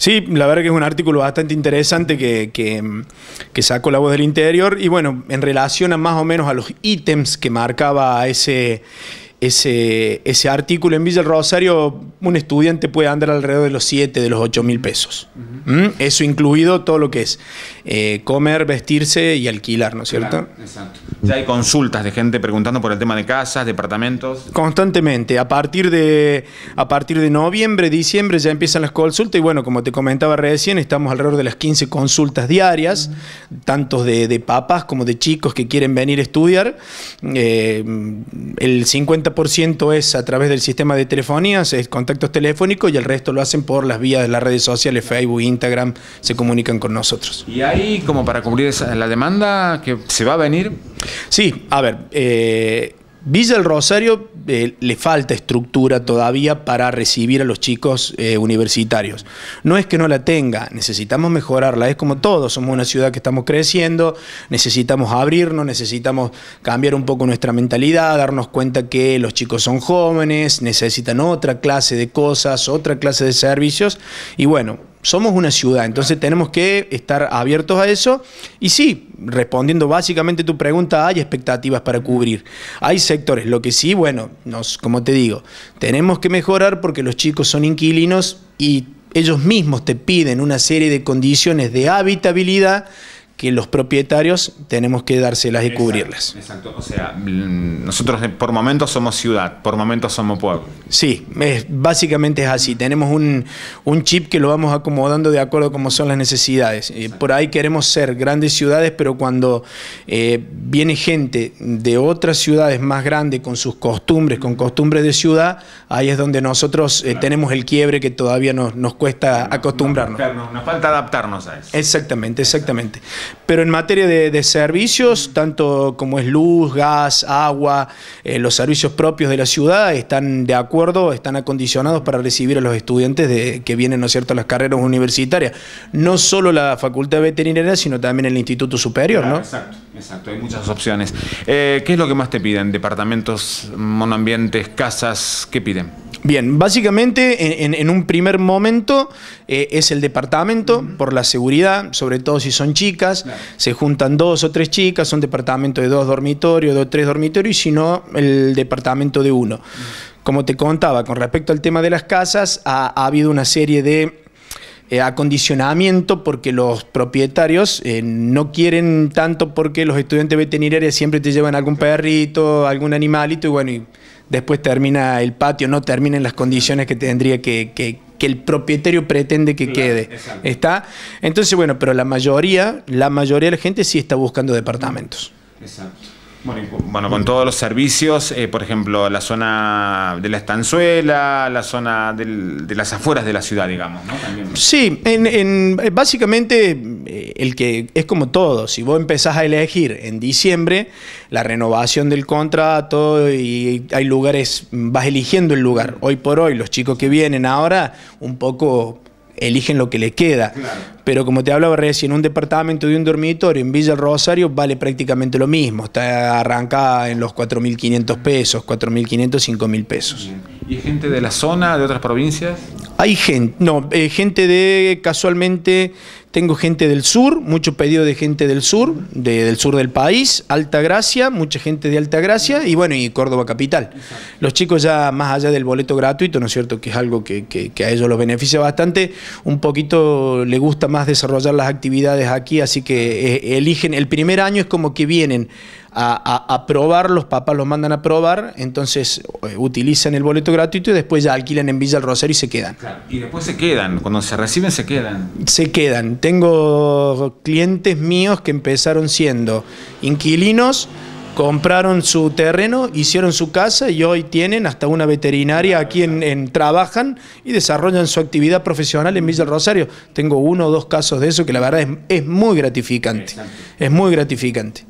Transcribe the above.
Sí, la verdad que es un artículo bastante interesante que, que, sacó la voz del interior y bueno, en relación a más o menos a los ítems que marcaba ese ese, ese artículo en Villa del Rosario, un estudiante puede andar alrededor de los 7, de los 8 mil pesos. ¿Mm? Eso incluido todo lo que es eh, comer, vestirse y alquilar, ¿no es cierto? exacto. Ya hay consultas de gente preguntando por el tema de casas, departamentos. Constantemente. A partir de, a partir de noviembre, diciembre ya empiezan las consultas y bueno, como te comentaba recién, estamos alrededor de las 15 consultas diarias, tantos tanto de, de, papas como de chicos que quieren venir a estudiar. Eh, el 50 por ciento es a través del sistema de telefonías, es contactos telefónicos y el resto lo hacen por las vías de las redes sociales, Facebook, Instagram, se comunican con nosotros. ¿Y ahí como para cubrir la demanda que se va a venir? Sí, a ver, eh, Villa del Rosario eh, le falta estructura todavía para recibir a los chicos eh, universitarios. No es que no la tenga, necesitamos mejorarla, es como todo, somos una ciudad que estamos creciendo, necesitamos abrirnos, necesitamos cambiar un poco nuestra mentalidad, darnos cuenta que los chicos son jóvenes, necesitan otra clase de cosas, otra clase de servicios y bueno, somos una ciudad, entonces tenemos que estar abiertos a eso y sí, respondiendo básicamente tu pregunta, hay expectativas para cubrir. Hay sectores, lo que sí, bueno, nos, como te digo, tenemos que mejorar porque los chicos son inquilinos y ellos mismos te piden una serie de condiciones de habitabilidad que los propietarios tenemos que dárselas y cubrirlas. Exacto, o sea, mm, nosotros por momentos somos ciudad, por momentos somos pueblo. Sí, básicamente es así, tenemos un, chip que lo vamos acomodando de acuerdo a cómo son las necesidades. Eh, por ahí queremos ser grandes ciudades, pero cuando eh, viene gente de otras ciudades más grandes con sus costumbres, con costumbres de ciudad, ahí es donde nosotros eh, tenemos el quiebre que todavía nos, nos cuesta acostumbrarnos. Nos, falta adaptarnos a eso. exactamente. exactamente. Pero en materia de, servicios, tanto como es luz, gas, agua, eh, los servicios propios de la ciudad están de acuerdo, están acondicionados para recibir a los estudiantes de, que vienen, ¿no es a las carreras universitarias. No solo la Facultad Veterinaria, sino también el Instituto Superior, ¿no? Exacto, exacto, hay muchas opciones. Eh, ¿Qué es lo que más te piden? ¿Departamentos, monoambientes, casas? ¿Qué piden? Bien, básicamente en, un primer momento eh, es el departamento por la seguridad, sobre todo si son chicas, se juntan dos o tres chicas, son departamento de dos dormitorios, dos o tres dormitorios, y si no, el departamento de uno. Como te contaba, con respecto al tema de las casas, ha, habido una serie de eh, acondicionamiento porque los propietarios eh, no quieren tanto porque los estudiantes veterinarios siempre te llevan algún perrito, algún animalito y bueno, y después termina el patio, no termina en las condiciones que tendría que, el propietario pretende que quede. ¿Está? Entonces, bueno, pero la mayoría, la mayoría de la gente sí está buscando departamentos. Exacto. Bueno, con todos los servicios, eh, por ejemplo, la zona de la estanzuela, la zona del, de las afueras de la ciudad, digamos. ¿no? También. Sí, en, en, eh, básicamente eh, el que es como todo, si vos empezás a elegir en diciembre la renovación del contrato y hay lugares, vas eligiendo el lugar. Hoy por hoy, los chicos que vienen ahora, un poco eligen lo que les queda. Pero como te hablaba recién, un departamento de un dormitorio en Villa Rosario vale prácticamente lo mismo. Está arrancada en los 4.500 pesos, 4.500, 5.000 pesos. ¿Y gente de la zona, de otras provincias? Hay gente, no, eh, gente de casualmente tengo gente del sur, mucho pedido de gente del sur, del sur del país, Alta Gracia, mucha gente de Alta Gracia y bueno, y Córdoba Capital. Los chicos ya más allá del boleto gratuito, ¿no es cierto? Que es algo que, a ellos los beneficia bastante, un poquito le gusta más desarrollar las actividades aquí, así que eh, eligen, el primer año es como que vienen a, probar, los papás los mandan a probar, entonces eh, utilizan el boleto gratuito y después ya alquilan en Villa del Rosario y se quedan. Y después se quedan, cuando se reciben se quedan. Se quedan, tengo clientes míos que empezaron siendo inquilinos, compraron su terreno, hicieron su casa y hoy tienen hasta una veterinaria aquí en, trabajan y desarrollan su actividad profesional en Villa Rosario. Tengo uno o dos casos de eso que la verdad es muy gratificante. Es muy gratificante.